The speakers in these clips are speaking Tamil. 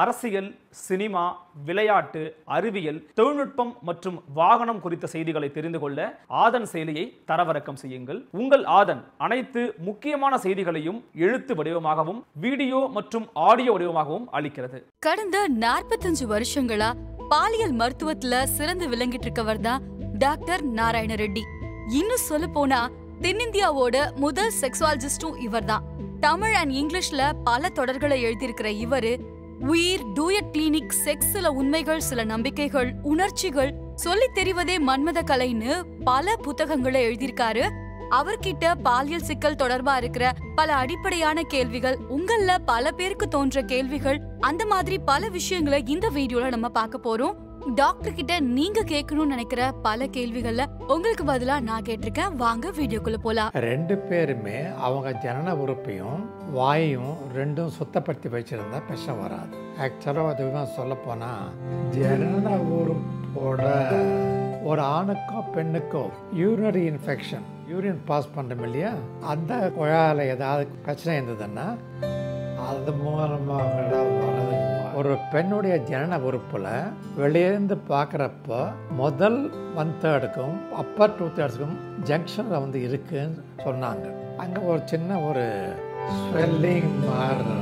அரசியல் சினிமா விளையாட்டு அறிவியல் தொழில்நுட்பம் மற்றும் வாகனம் குறித்த செய்திகளை தெரிந்து கொள்ள ஆதன் செயலியை தரவிறக்கம் செய்யுங்கள் உங்கள் ஆதன் அனைத்து முக்கியமான செய்திகளையும் எழுத்து வடிவமாகவும் வீடியோ மற்றும் ஆடியோ வடிவமாகவும் அளிக்கிறது கடந்த நாற்பத்தஞ்சு வருஷங்களா பாலியல் மருத்துவத்துல சிறந்து விளங்கிட்டு இருக்கவர் தான் டாக்டர் நாராயண ரெட்டி இன்னும் சொல்ல போனா தென்னிந்தியாவோட முதல் செக்ஸாலஜிஸ்டும் இவர் தான் தமிழ் அண்ட் இங்கிலீஷ்ல பல தொடர்களை எழுதியிருக்கிற இவரு உயிர் டூயட் கிளினிக் செக்ஸ் சில உண்மைகள் சில நம்பிக்கைகள் உணர்ச்சிகள் சொல்லி தெரிவதே மன்மத கலைன்னு பல புத்தகங்களை எழுதியிருக்காரு அவர்கிட்ட பாலியல் சிக்கல் தொடர்பா இருக்கிற பல அடிப்படையான கேள்விகள் உங்கள்ல பல பேருக்கு தோன்ற கேள்விகள் அந்த மாதிரி பல விஷயங்களை இந்த வீடியோல நம்ம பார்க்க போறோம் டாக்டர் கிட்ட நீங்க கேட்கணும்னு நினைக்கிற பல கேள்விகள்ல உங்களுக்கு பதிலா நான் கேட்டிருக்கேன் வாங்க வீடியோக்குள்ள போலாம் ரெண்டு பேருமே அவங்க ஜனன உறுப்பையும் வாயையும் ரெண்டும் சுத்தப்படுத்தி வச்சிருந்தா பிரச்சனை வராது ஆக்சுவலாக அதுவுமே சொல்ல போனா ஜனன உறுப்போட ஒரு ஆணுக்கோ பெண்ணுக்கோ யூரினரி இன்ஃபெக்ஷன் யூரின் பாஸ் பண்ணுறோம் இல்லையா அந்த குழாயில் ஏதாவது பிரச்சனை இருந்ததுன்னா அது மூலமாக ஒரு பெண்ணுடைய ஜனன உறுப்பில் வெளியேந்து பார்க்குறப்போ முதல் ஒன் தேர்டுக்கும் அப்பர் டூ தேர்ட்ஸுக்கும் ஜங்ஷனில் வந்து இருக்குன்னு சொன்னாங்க அங்கே ஒரு சின்ன ஒரு ஸ்வெல்லிங் மாதிரி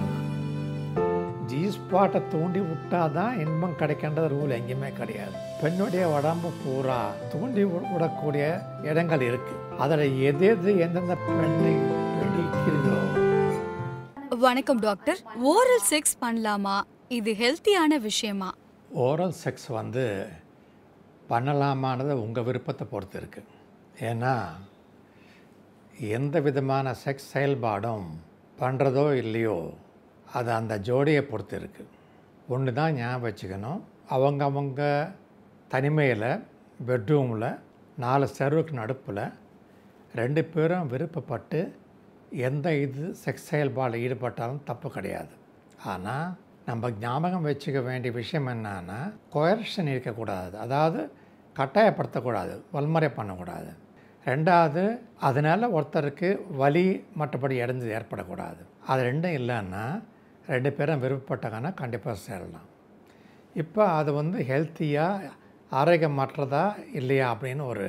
ஜி ஸ்பாட்டை தூண்டி விட்டால் தான் இன்பம் கிடைக்கின்ற ரூல் எங்கேயுமே கிடையாது பெண்ணுடைய உடம்பு பூரா தூண்டி விடக்கூடிய இடங்கள் இருக்குது அதில் எது எது எந்தெந்த பெண்ணை பிடிக்கிறதோ வணக்கம் டாக்டர் ஓரல் செக்ஸ் பண்ணலாமா இது ஹெல்த்தியான விஷயமா ஓரல் செக்ஸ் வந்து பண்ணலாமானதை உங்கள் விருப்பத்தை பொறுத்து இருக்குது ஏன்னா எந்த விதமான செக்ஸ் செயல்பாடும் பண்ணுறதோ இல்லையோ அது அந்த ஜோடியை பொறுத்து இருக்குது ஒன்று தான் ஞாபகம் வச்சுக்கணும் அவங்க அவங்க தனிமையில் பெட்ரூமில் நாலு செருவுக்கு நடுப்பில் ரெண்டு பேரும் விருப்பப்பட்டு எந்த இது செக்ஸ் செயல்பாடு ஈடுபட்டாலும் தப்பு கிடையாது ஆனால் நம்ம ஞாபகம் வச்சுக்க வேண்டிய விஷயம் என்னன்னா கொயர்ஷன் இருக்கக்கூடாது அதாவது கட்டாயப்படுத்தக்கூடாது வன்முறை பண்ணக்கூடாது ரெண்டாவது அதனால் ஒருத்தருக்கு வலி மற்றபடி இடைஞ்சி ஏற்படக்கூடாது அது ரெண்டும் இல்லைன்னா ரெண்டு பேரும் விருப்பப்பட்டாங்கன்னா கண்டிப்பாக சேரலாம் இப்போ அது வந்து ஹெல்த்தியாக ஆரோக்கியமற்றதா இல்லையா அப்படின்னு ஒரு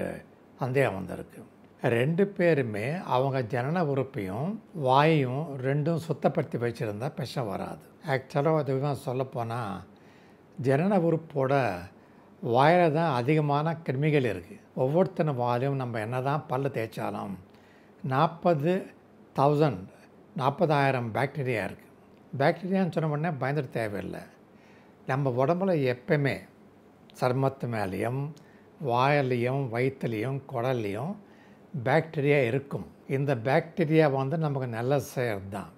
சந்தேகம் வந்திருக்கு ரெண்டு பேருமே அவங்க ஜனன உறுப்பையும் வாயையும் ரெண்டும் சுத்தப்படுத்தி வச்சுருந்தா பிரச்சனை வராது ஆக்சுவலாக அதுவாக சொல்லப்போனால் ஜனன உறுப்போட வாயில் தான் அதிகமான கிருமிகள் இருக்குது ஒவ்வொருத்தன வாயிலும் நம்ம என்ன தான் பல்லு தேய்ச்சாலும் நாற்பது தௌசண்ட் நாற்பதாயிரம் பாக்டீரியா இருக்குது பாக்டீரியான்னு சொன்ன உடனே பயந்துட தேவையில்லை நம்ம உடம்புல எப்பயுமே சர்மத்து மேலேயும் வாயிலையும் வயிற்றுலேயும் குடல்லையும் பாக்டீரியா இருக்கும் இந்த பாக்டீரியா வந்து நமக்கு நல்ல செய்கிறது தான்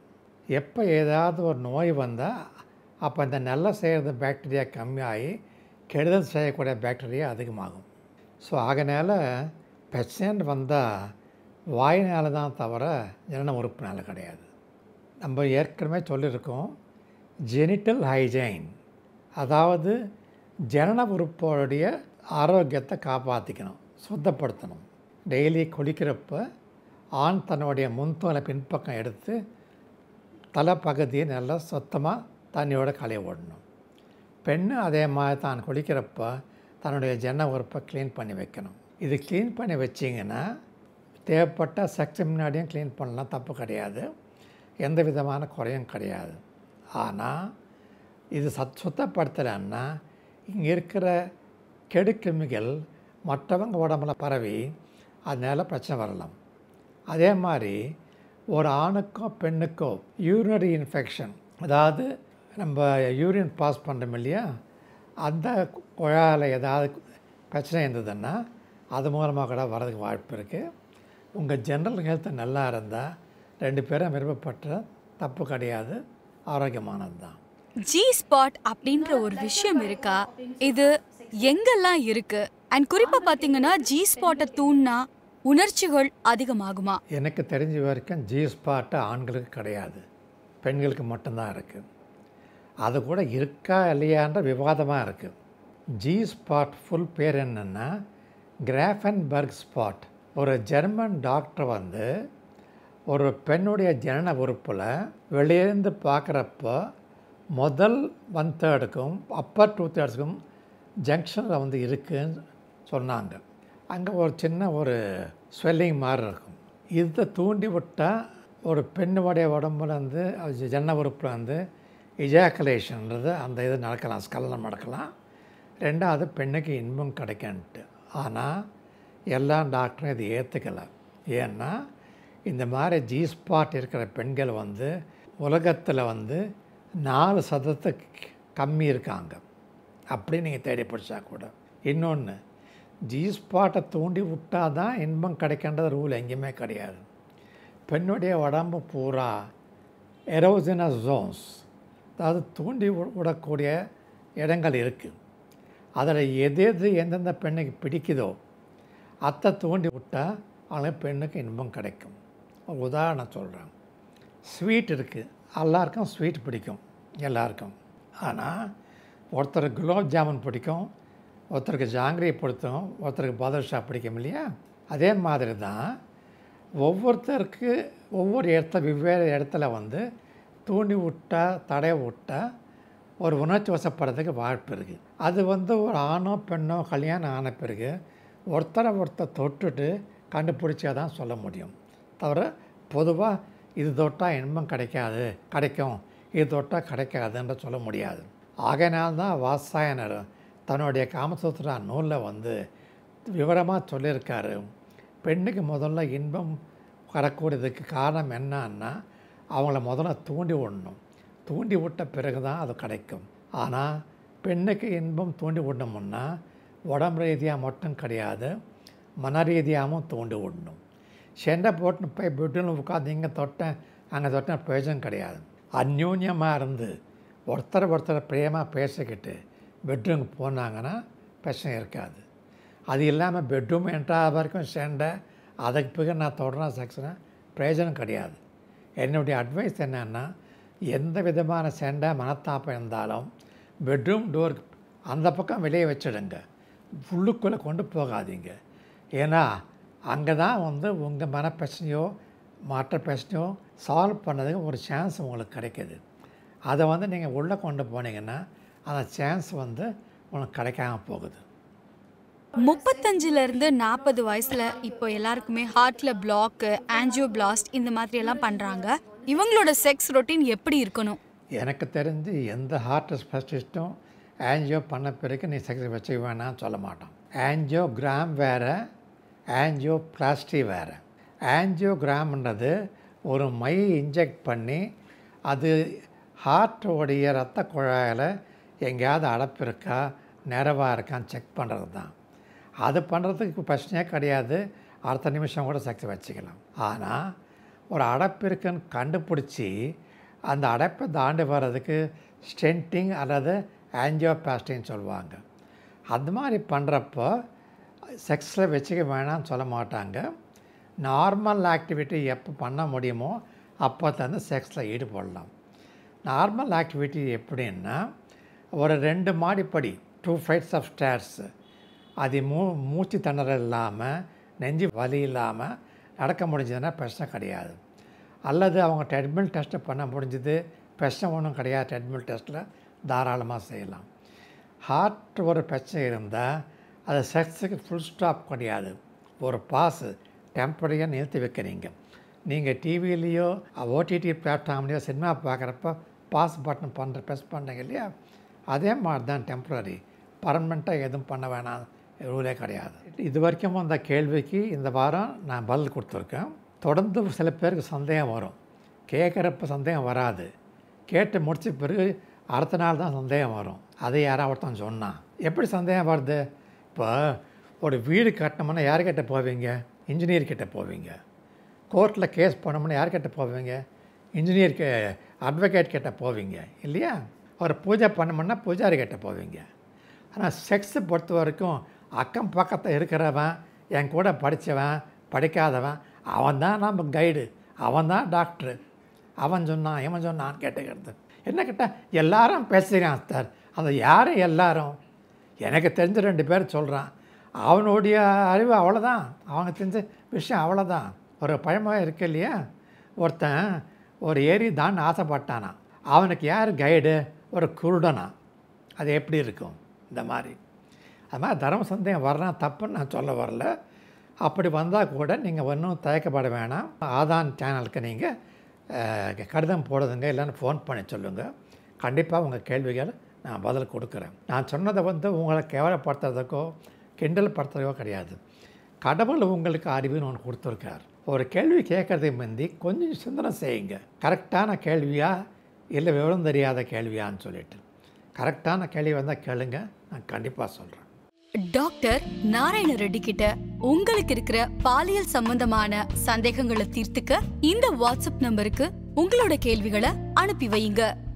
எப்போ ஏதாவது ஒரு நோய் வந்தால் அப்போ இந்த நல்ல செய்கிறது பாக்டீரியா கம்மியாகி கெடுதல் செய்யக்கூடிய பாக்டீரியா அதிகமாகும் ஸோ ஆகனால பெஷண்ட் வந்தால் வாயினால் தான் தவிர ஜனன உறுப்பினால் கிடையாது நம்ம ஏற்கனவே சொல்லியிருக்கோம் ஜெனிட்டல் ஹைஜைன் அதாவது ஜனன உறுப்போடைய ஆரோக்கியத்தை காப்பாற்றிக்கணும் சுத்தப்படுத்தணும் டெய்லி குளிக்கிறப்ப ஆண் தன்னுடைய முன்தோலை பின்பக்கம் எடுத்து தலைப்பகுதியை நல்லா சுத்தமாக தண்ணியோடு களை ஓடணும் பெண் அதே மாதிரி தான் குளிக்கிறப்ப தன்னுடைய ஜன்ன உறுப்பை க்ளீன் பண்ணி வைக்கணும் இது க்ளீன் பண்ணி வச்சிங்கன்னா தேவைப்பட்ட செக்ஸ் முன்னாடியும் க்ளீன் பண்ணலாம் தப்பு கிடையாது எந்த விதமான குறையும் கிடையாது ஆனால் இது சத் சுத்தப்படுத்தலைன்னா இங்கே இருக்கிற கெடுக்கிருமிகள் மற்றவங்க உடம்புல பரவி அதனால் பிரச்சனை வரலாம் அதே மாதிரி ஒரு ஆணுக்கோ பெண்ணுக்கோ யூரினரி இன்ஃபெக்ஷன் அதாவது நம்ம யூரின் பாஸ் பண்ணுறோம் இல்லையா அந்த குழாயில் ஏதாவது பிரச்சனை இருந்ததுன்னா அது மூலமாக கூட வரதுக்கு வாய்ப்பு இருக்குது உங்கள் ஜென்ரல் ஹெல்த் நல்லா இருந்தால் ரெண்டு பேரும் விரும்பப்பட்ட தப்பு கிடையாது ஆரோக்கியமானது தான் ஜி ஸ்பாட் அப்படின்ற ஒரு விஷயம் இருக்கா இது எங்கெல்லாம் இருக்குது அண்ட் குறிப்பாக பார்த்தீங்கன்னா ஜி ஸ்பாட்டை தூண்னா உணர்ச்சிகள் அதிகமாகுமா எனக்கு தெரிஞ்ச வரைக்கும் ஜிஎஸ்பாட்டை ஆண்களுக்கு கிடையாது பெண்களுக்கு மட்டும்தான் இருக்குது அது கூட இருக்கா இல்லையான்ற விவாதமாக இருக்குது ஜீ ஸ்பாட் ஃபுல் பேர் என்னென்னா கிராஃபன்பர்க் ஸ்பாட் ஒரு ஜெர்மன் டாக்டர் வந்து ஒரு பெண்ணுடைய ஜனன உறுப்பில் வெளியேந்து பார்க்குறப்போ முதல் ஒன் தேர்டுக்கும் அப்பர் டூ தேர்ட்ஸுக்கும் ஜங்ஷனில் வந்து இருக்குதுன்னு சொன்னாங்க அங்கே ஒரு சின்ன ஒரு ஸ்வெல்லிங் மாதிரி இருக்கும் இதை தூண்டி விட்டால் ஒரு பெண்ணுடைய உடம்புல வந்து ஜன்ன உறுப்பில் வந்து இஜாக்குலேஷன்றது அந்த இது நடக்கலாம் ஸ்கலனம் நடக்கலாம் ரெண்டாவது பெண்ணுக்கு இன்பம் கிடைக்கன்ட்டு ஆனால் எல்லா டாக்டரும் இது ஏற்றுக்கலை ஏன்னா இந்த மாதிரி ஜி ஸ்பாட் இருக்கிற பெண்கள் வந்து உலகத்தில் வந்து நாலு சதத்துக்கு கம்மி இருக்காங்க அப்படி நீங்கள் தேடி பிடிச்சா கூட இன்னொன்று ஜி தூண்டி விட்டால் தான் இன்பம் கிடைக்கின்றது ரூல் எங்கேயுமே கிடையாது பெண்ணுடைய உடம்பு பூரா எரோஜினஸ் ஜோன்ஸ் அதாவது தூண்டி விடக்கூடிய இடங்கள் இருக்குது அதில் எது எது எந்தெந்த பெண்ணுக்கு பிடிக்குதோ அத்தை தூண்டி விட்டால் அவங்க பெண்ணுக்கு இன்பம் கிடைக்கும் உதாரணம் சொல்கிறேன் ஸ்வீட் இருக்குது எல்லாருக்கும் ஸ்வீட் பிடிக்கும் எல்லாருக்கும் ஆனால் ஒருத்தர் குலாப் ஜாமுன் பிடிக்கும் ஒருத்தருக்கு ஜாங்கிரி பிடித்தும் ஒருத்தருக்கு பாதர்ஷா பிடிக்கும் இல்லையா அதே மாதிரி தான் ஒவ்வொருத்தருக்கு ஒவ்வொரு இடத்த வெவ்வேறு இடத்துல வந்து தூண்டி விட்டால் தடை விட்டால் ஒரு உணர்ச்சி வசப்படுறதுக்கு வாய்ப்பு இருக்குது அது வந்து ஒரு ஆணோ பெண்ணோ கல்யாணம் ஆன பிறகு ஒருத்தரை ஒருத்தர் தொட்டுட்டு கண்டுபிடிச்சா தான் சொல்ல முடியும் தவிர பொதுவாக இது தொட்டால் இன்பம் கிடைக்காது கிடைக்கும் இது தொட்டால் கிடைக்காதுன்ற சொல்ல முடியாது ஆகையினால்தான் வாசாயனர் தன்னுடைய காமசூத்ரா நூலில் வந்து விவரமாக சொல்லியிருக்காரு பெண்ணுக்கு முதல்ல இன்பம் வரக்கூடியதுக்கு காரணம் என்னன்னா அவங்கள முதல்ல தூண்டி விடணும் தூண்டி விட்ட பிறகு தான் அது கிடைக்கும் ஆனால் பெண்ணுக்கு இன்பம் தூண்டி விடணும்னா உடம்பு ரீதியாக மட்டும் கிடையாது மன ரீதியாகவும் தூண்டி விடணும் செண்டை போட்டு போய் பெட்ரூமில் உட்காந்து இங்கே தொட்டேன் அங்கே தொட்டேன் பிரயோஜனம் கிடையாது அந்யூன்யமாக இருந்து ஒருத்தர் ஒருத்தர் பிரேமாக பேசிக்கிட்டு பெட்ரூமுக்கு போனாங்கன்னா பிரச்சனை இருக்காது அது இல்லாமல் பெட்ரூம் என்ட்ராக வரைக்கும் சேர்ந்த அதுக்கு பிறகு நான் தொடர்னா செக்ஷனை பிரயோஜனம் கிடையாது என்னுடைய அட்வைஸ் என்னென்னா எந்த விதமான சேண்டை மனத்தாப்பம் இருந்தாலும் பெட்ரூம் டோருக்கு அந்த பக்கம் வெளியே வச்சிடுங்க உள்ளுக்குள்ளே கொண்டு போகாதீங்க ஏன்னா அங்கே தான் வந்து உங்கள் மன பிரச்சனையோ மற்ற பிரச்சனையோ சால்வ் பண்ணதுக்கு ஒரு சான்ஸ் உங்களுக்கு கிடைக்கிது அதை வந்து நீங்கள் உள்ளே கொண்டு போனீங்கன்னா அந்த சான்ஸ் வந்து உனக்கு கிடைக்காம போகுது முப்பத்தஞ்சிலேருந்து நாற்பது வயசில் இப்போ எல்லாருக்குமே ஹார்ட்டில் பிளாக்கு ஆன்ஜியோ பிளாஸ்ட் இந்த மாதிரி எல்லாம் பண்ணுறாங்க இவங்களோட செக்ஸ் ரொட்டீன் எப்படி இருக்கணும் எனக்கு தெரிஞ்சு எந்த ஹார்ட் ஸ்பெஷலிஸ்ட்டும் ஆன்ஜியோ பண்ண பிறகு நீ செக்ஸ் வச்சுக்க வேணாம் சொல்ல மாட்டோம் ஆன்ஜியோ கிராம் வேறு ஆன்ஜியோ பிளாஸ்டி வேறு ஆன்ஜியோ கிராம்ன்றது ஒரு மை இன்ஜெக்ட் பண்ணி அது ஹார்ட்டோடைய ரத்த குழாயில் எங்கேயாவது அடைப்பு இருக்கா நிறவாக இருக்கான்னு செக் பண்ணுறது தான் அது பண்ணுறதுக்கு பிரச்சனையே கிடையாது அடுத்த நிமிஷம் கூட சக்தி வச்சுக்கலாம் ஆனால் ஒரு அடைப்பு இருக்குன்னு கண்டுபிடிச்சி அந்த அடைப்பை தாண்டி வர்றதுக்கு ஸ்டென்டிங் அல்லது ஆன்ஜியோபாஸ்டின்னு சொல்லுவாங்க அது மாதிரி பண்ணுறப்போ செக்ஸில் வச்சுக்க வேணாம்னு சொல்ல மாட்டாங்க நார்மல் ஆக்டிவிட்டி எப்போ பண்ண முடியுமோ அப்போ தந்து செக்ஸில் ஈடுபடலாம் நார்மல் ஆக்டிவிட்டி எப்படின்னா ஒரு ரெண்டு மாடிப்படி டூ ஃபைட்ஸ் ஆஃப் ஸ்டேர்ஸ் அது மூ மூச்சு திணறல் இல்லாமல் நெஞ்சு வலி இல்லாமல் நடக்க முடிஞ்சதுன்னா பிரச்சனை கிடையாது அல்லது அவங்க ட்ரெட்மில் டெஸ்ட்டு பண்ண முடிஞ்சது பிரச்சனை ஒன்றும் கிடையாது ட்ரெட்மில் டெஸ்ட்டில் தாராளமாக செய்யலாம் ஹார்ட் ஒரு பிரச்சனை இருந்தால் அது செக்ஸுக்கு ஃபுல் ஸ்டாப் கிடையாது ஒரு பாஸு டெம்பரரியாக நிறுத்தி வைக்கிறீங்க நீங்கள் டிவிலேயோ ஓடிடி பிளாட்ஃபார்ம்லேயோ சினிமா பார்க்குறப்ப பாஸ் பட்டன் பண்ணுற ப்ரெஸ் பண்ணுறீங்க இல்லையா அதே மாதிரி தான் டெம்ப்ரரி பர்மனெண்ட்டாக எதுவும் பண்ண வேணாம் ரூலே கிடையாது இது வரைக்கும் அந்த கேள்விக்கு இந்த வாரம் நான் பதில் கொடுத்துருக்கேன் தொடர்ந்து சில பேருக்கு சந்தேகம் வரும் கேட்குறப்ப சந்தேகம் வராது கேட்டு முடிச்ச பிறகு அடுத்த நாள் தான் சந்தேகம் வரும் அதை யாராவது ஒருத்தன் சொன்னான் எப்படி சந்தேகம் வருது இப்போ ஒரு வீடு கட்டணும்னா யார்கிட்ட போவீங்க இன்ஜினியர்கிட்ட போவீங்க கோர்ட்டில் கேஸ் போனோம்னா யார்கிட்ட போவீங்க இன்ஜினியர் அட்வொகேட் கிட்ட போவீங்க இல்லையா ஒரு பூஜை பண்ணமுன்னா பூஜாரி பூஜாரிக்கிட்ட போவீங்க ஆனால் செக்ஸை பொறுத்த வரைக்கும் அக்கம் பக்கத்தில் இருக்கிறவன் என் கூட படித்தவன் படிக்காதவன் அவன் தான் நம்ம கைடு அவன் தான் டாக்டரு அவன் சொன்னான் இவன் சொன்னான்னு கேட்டுக்கிறது என்ன கேட்டால் எல்லாரும் பேசுகிறான் சார் அந்த யார் எல்லாரும் எனக்கு தெரிஞ்ச ரெண்டு பேர் சொல்கிறான் அவனுடைய அறிவு அவ்வளோதான் அவங்க தெரிஞ்ச விஷயம் அவ்வளோதான் ஒரு பழமாக இருக்கு இல்லையா ஒருத்தன் ஒரு ஏரி தான் ஆசைப்பட்டானான் அவனுக்கு யார் கைடு ஒரு குருடனா அது எப்படி இருக்கும் இந்த மாதிரி அது மாதிரி தர்ம சந்தேகம் வரலாம் தப்புன்னு நான் சொல்ல வரல அப்படி வந்தால் கூட நீங்கள் ஒன்றும் தயக்கப்பட வேணாம் ஆதான் சேனலுக்கு நீங்கள் கடிதம் போடுதுங்க இல்லைன்னு ஃபோன் பண்ணி சொல்லுங்கள் கண்டிப்பாக உங்கள் கேள்விகள் நான் பதில் கொடுக்குறேன் நான் சொன்னதை வந்து உங்களை கேவலப்படுத்துறதுக்கோ கிண்டல் படுத்துறதுக்கோ கிடையாது கடவுள் உங்களுக்கு அறிவுன்னு ஒன்று கொடுத்துருக்கார் ஒரு கேள்வி கேட்குறதை முந்தி கொஞ்சம் சிந்தனை செய்யுங்க கரெக்டான கேள்வியாக இல்லை விவரம் தெரியாத கேள்வியான்னு சொல்லிட்டு கரெக்டான கேள்வி வந்தால் கேளுங்க நான் கண்டிப்பாக சொல்கிறேன் டாக்டர் நாராயண ரெட்டி கிட்ட உங்களுக்கு இருக்கிற பாலியல் சம்பந்தமான சந்தேகங்களை தீர்த்துக்க இந்த வாட்ஸ்அப் நம்பருக்கு உங்களோட கேள்விகளை அனுப்பி வையுங்க